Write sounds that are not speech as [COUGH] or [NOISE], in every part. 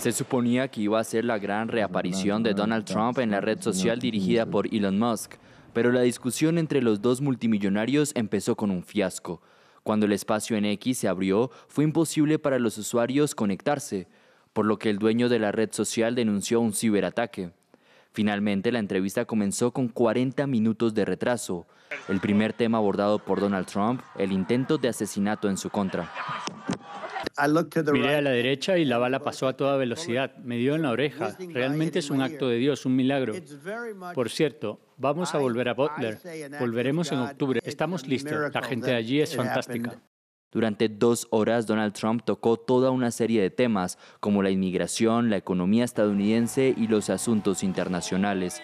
Se suponía que iba a ser la gran reaparición de Donald Trump en la red social dirigida por Elon Musk, pero la discusión entre los dos multimillonarios empezó con un fiasco. Cuando el espacio en X se abrió, fue imposible para los usuarios conectarse, por lo que el dueño de la red social denunció un ciberataque. Finalmente, la entrevista comenzó con 40 minutos de retraso. El primer tema abordado por Donald Trump, el intento de asesinato en su contra. Miré a la derecha y la bala pasó a toda velocidad. Me dio en la oreja. Realmente es un acto de Dios, un milagro. Por cierto, vamos a volver a Butler. Volveremos en octubre. Estamos listos. La gente allí es fantástica. Durante dos horas, Donald Trump tocó toda una serie de temas, como la inmigración, la economía estadounidense y los asuntos internacionales.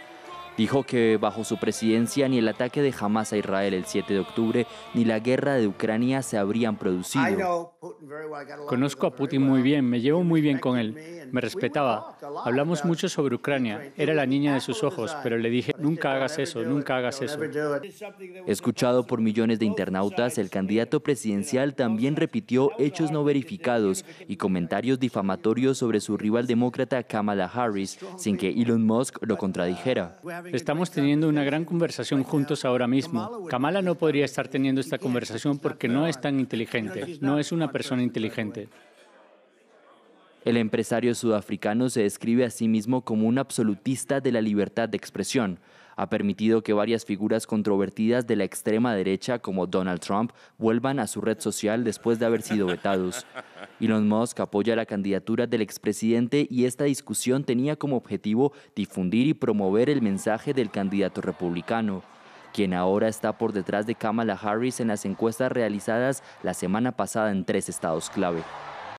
Dijo que bajo su presidencia ni el ataque de Hamas a Israel el 7 de octubre ni la guerra de Ucrania se habrían producido. Conozco a Putin muy bien, me llevo muy bien con él me respetaba. Hablamos mucho sobre Ucrania. Era la niña de sus ojos, pero le dije, nunca hagas eso, nunca hagas eso. Escuchado por millones de internautas, el candidato presidencial también repitió hechos no verificados y comentarios difamatorios sobre su rival demócrata Kamala Harris, sin que Elon Musk lo contradijera. Estamos teniendo una gran conversación juntos ahora mismo. Kamala no podría estar teniendo esta conversación porque no es tan inteligente, no es una persona inteligente. El empresario sudafricano se describe a sí mismo como un absolutista de la libertad de expresión. Ha permitido que varias figuras controvertidas de la extrema derecha, como Donald Trump, vuelvan a su red social después de haber sido vetados. [LAUGHS] Elon Musk apoya la candidatura del expresidente y esta discusión tenía como objetivo difundir y promover el mensaje del candidato republicano quien ahora está por detrás de Kamala Harris en las encuestas realizadas la semana pasada en tres estados clave.